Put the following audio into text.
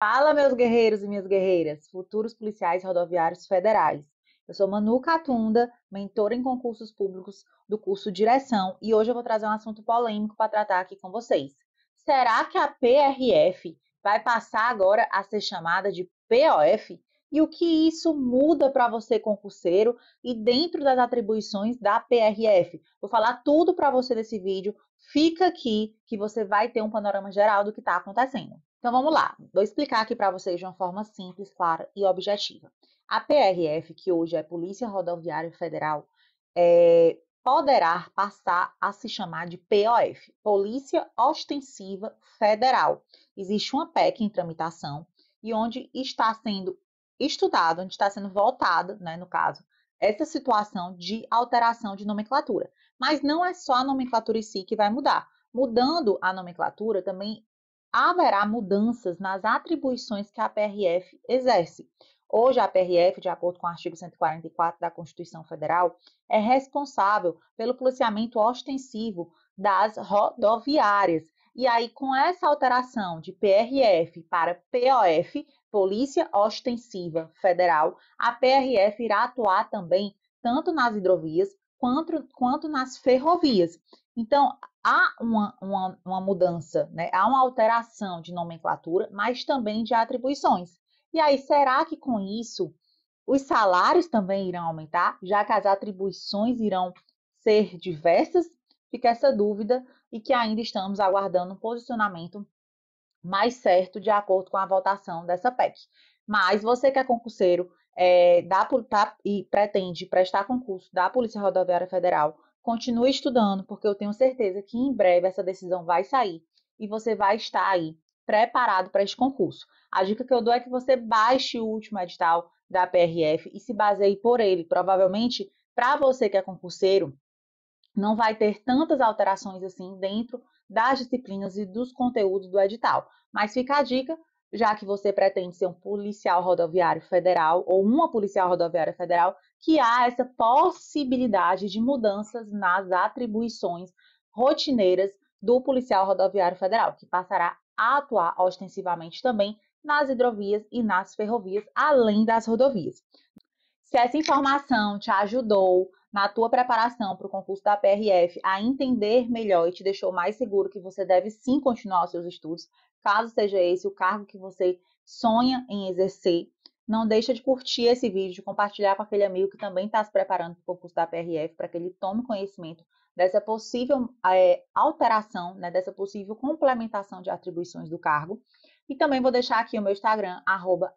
Fala, meus guerreiros e minhas guerreiras, futuros policiais rodoviários federais. Eu sou Manu Catunda, mentora em concursos públicos do curso Direção, e hoje eu vou trazer um assunto polêmico para tratar aqui com vocês. Será que a PRF vai passar agora a ser chamada de POF? E o que isso muda para você, concurseiro, e dentro das atribuições da PRF? Vou falar tudo para você nesse vídeo. Fica aqui que você vai ter um panorama geral do que está acontecendo. Então vamos lá, vou explicar aqui para vocês de uma forma simples, clara e objetiva. A PRF, que hoje é Polícia Rodoviária Federal, é, poderá passar a se chamar de POF, Polícia Ostensiva Federal. Existe uma PEC em tramitação e onde está sendo estudado, onde está sendo voltada, né, no caso, essa situação de alteração de nomenclatura. Mas não é só a nomenclatura em si que vai mudar. Mudando a nomenclatura, também haverá mudanças nas atribuições que a PRF exerce. Hoje, a PRF, de acordo com o artigo 144 da Constituição Federal, é responsável pelo policiamento ostensivo das rodoviárias. E aí, com essa alteração de PRF para POF, Polícia Ostensiva Federal, a PRF irá atuar também tanto nas hidrovias quanto, quanto nas ferrovias. Então, há uma, uma, uma mudança, né? há uma alteração de nomenclatura, mas também de atribuições. E aí, será que com isso os salários também irão aumentar, já que as atribuições irão ser diversas? Fica essa dúvida e que ainda estamos aguardando um posicionamento mais certo de acordo com a votação dessa PEC. Mas você que é concurseiro é, da, tá, e pretende prestar concurso da Polícia Rodoviária Federal, continue estudando, porque eu tenho certeza que em breve essa decisão vai sair e você vai estar aí preparado para esse concurso. A dica que eu dou é que você baixe o último edital da PRF e se baseie por ele. Provavelmente, para você que é concurseiro, não vai ter tantas alterações assim dentro das disciplinas e dos conteúdos do edital. Mas fica a dica já que você pretende ser um policial rodoviário federal ou uma policial rodoviária federal, que há essa possibilidade de mudanças nas atribuições rotineiras do policial rodoviário federal, que passará a atuar ostensivamente também nas hidrovias e nas ferrovias, além das rodovias. Se essa informação te ajudou na tua preparação para o concurso da PRF a entender melhor e te deixou mais seguro que você deve sim continuar os seus estudos, caso seja esse o cargo que você sonha em exercer. Não deixa de curtir esse vídeo, de compartilhar com aquele amigo que também está se preparando para o concurso da PRF, para que ele tome conhecimento dessa possível é, alteração, né, dessa possível complementação de atribuições do cargo. E também vou deixar aqui o meu Instagram, arroba